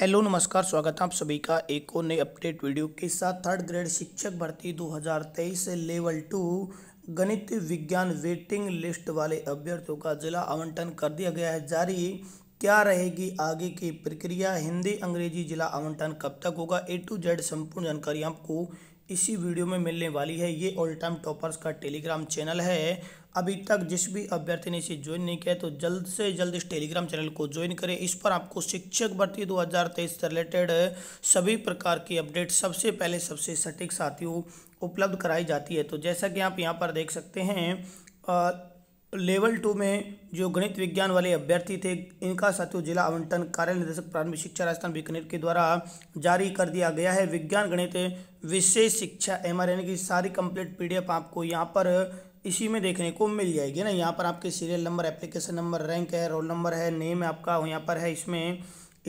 hello नमस्कार स्वागत है आप सभी का एक और नए अपडेट वीडियो के साथ थर्ड ग्रेड शिक्षक भर्ती 2023 लेवल टू गणित विज्ञान वेटिंग लिस्ट वाले अभ्यर्थियों का जिला आवंटन कर दिया गया है जारी क्या रहेगी आगे की प्रक्रिया हिंदी अंग्रेजी जिला आवंटन कब तक होगा ए टू जेड संपूर्ण जानकारी आपको इसी वीडियो में मिलने वाली है ये ऑल टाइम टॉपर्स का टेलीग्राम चैनल है अभी तक जिस भी अभ्यर्थी ने इसे ज्वाइन नहीं किया तो जल्द से जल्द इस टेलीग्राम चैनल को ज्वाइन करें इस पर आपको शिक्षक भर्ती 2023 से रिलेटेड सभी प्रकार की अपडेट सबसे पहले सबसे सटीक साथियों उपलब्ध कराई जाती है तो जैसा कि आप यहाँ पर देख सकते हैं लेवल टू में जो गणित विज्ञान वाले अभ्यर्थी थे इनका साथियों जिला आवंटन कार्यालय निदेशक प्रारंभिक शिक्षा राजस्थान बीकानेर के द्वारा जारी कर दिया गया है विज्ञान गणित विशेष शिक्षा एम आर की सारी कंप्लीट पी आपको यहाँ पर इसी में देखने को मिल जाएगी ना यहाँ पर आपके serial number application number rank है रोल नंबर है नेम है आपका यहाँ पर है इसमें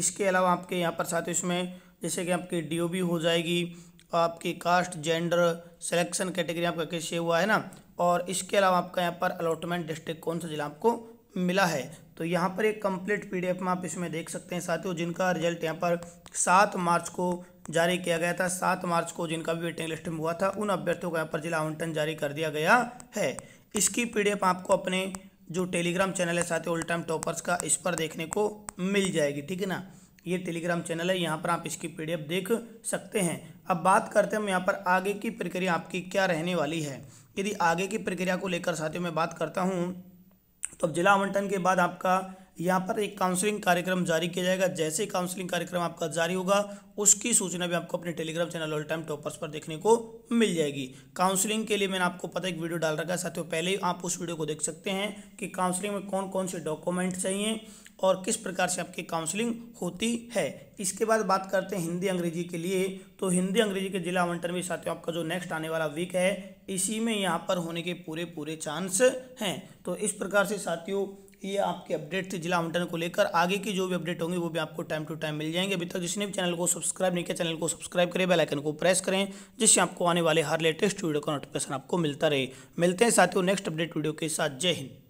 इसके अलावा आपके यहाँ पर साथ इसमें जैसे कि आपकी डी हो जाएगी आपकी कास्ट जेंडर सिलेक्शन कैटेगरी आपका कैसे हुआ है ना और इसके अलावा आपका यहाँ पर अलॉटमेंट डिस्ट्रिक्ट कौन सा जिला आपको मिला है तो यहाँ पर एक कंप्लीट पीडीएफ में आप इसमें देख सकते हैं साथियों जिनका रिजल्ट यहाँ पर सात मार्च को जारी किया गया था सात मार्च को जिनका भी वेटिंग लिस्ट में हुआ था उन अभ्यर्थियों का यहाँ पर जिला आवंटन जारी कर दिया गया है इसकी पी आपको अपने जो टेलीग्राम चैनल है साथियों ऑल टाइम टॉपर्स का इस पर देखने को मिल जाएगी ठीक है ना ये टेलीग्राम चैनल है यहाँ पर आप इसकी पी देख सकते हैं अब बात करते हैं हम यहाँ पर आगे की प्रक्रिया आपकी क्या रहने वाली है यदि आगे की प्रक्रिया को लेकर साथियों मैं बात करता हूँ तो अब जिला आवंटन के बाद आपका यहाँ पर एक काउंसलिंग कार्यक्रम जारी किया जाएगा जैसे काउंसलिंग कार्यक्रम आपका जारी होगा उसकी सूचना भी आपको अपने Telegram channel all time toppers पर देखने को मिल जाएगी काउंसलिंग के लिए मैंने आपको पता एक वीडियो डाल रखा है साथियों पहले ही आप उस वीडियो को देख सकते हैं कि काउंसलिंग में कौन कौन से डॉक्यूमेंट चाहिए और किस प्रकार से आपकी काउंसलिंग होती है इसके बाद बात करते हैं हिंदी अंग्रेजी के लिए तो हिंदी अंग्रेजी के जिला आवंटन में साथियों आपका जो नेक्स्ट आने वाला वीक है इसी में यहाँ पर होने के पूरे पूरे चांस हैं तो इस प्रकार से साथियों ये आपके अपडेट थे जिला आवंटन को लेकर आगे की जो भी अपडेट होंगे वो भी आपको टाइम टू टाइम मिल जाएंगे अभी तक जिसने भी चैनल को सब्सक्राइब नहीं किया चैनल को सब्सक्राइब करें बेल आइकन को प्रेस करें जिससे आपको आने वाले हर लेटेस्ट वीडियो का नोटिफिकेशन आपको मिलता रहे मिलते हैं साथियों नेक्स्ट अपडेट वीडियो के साथ जय हिंद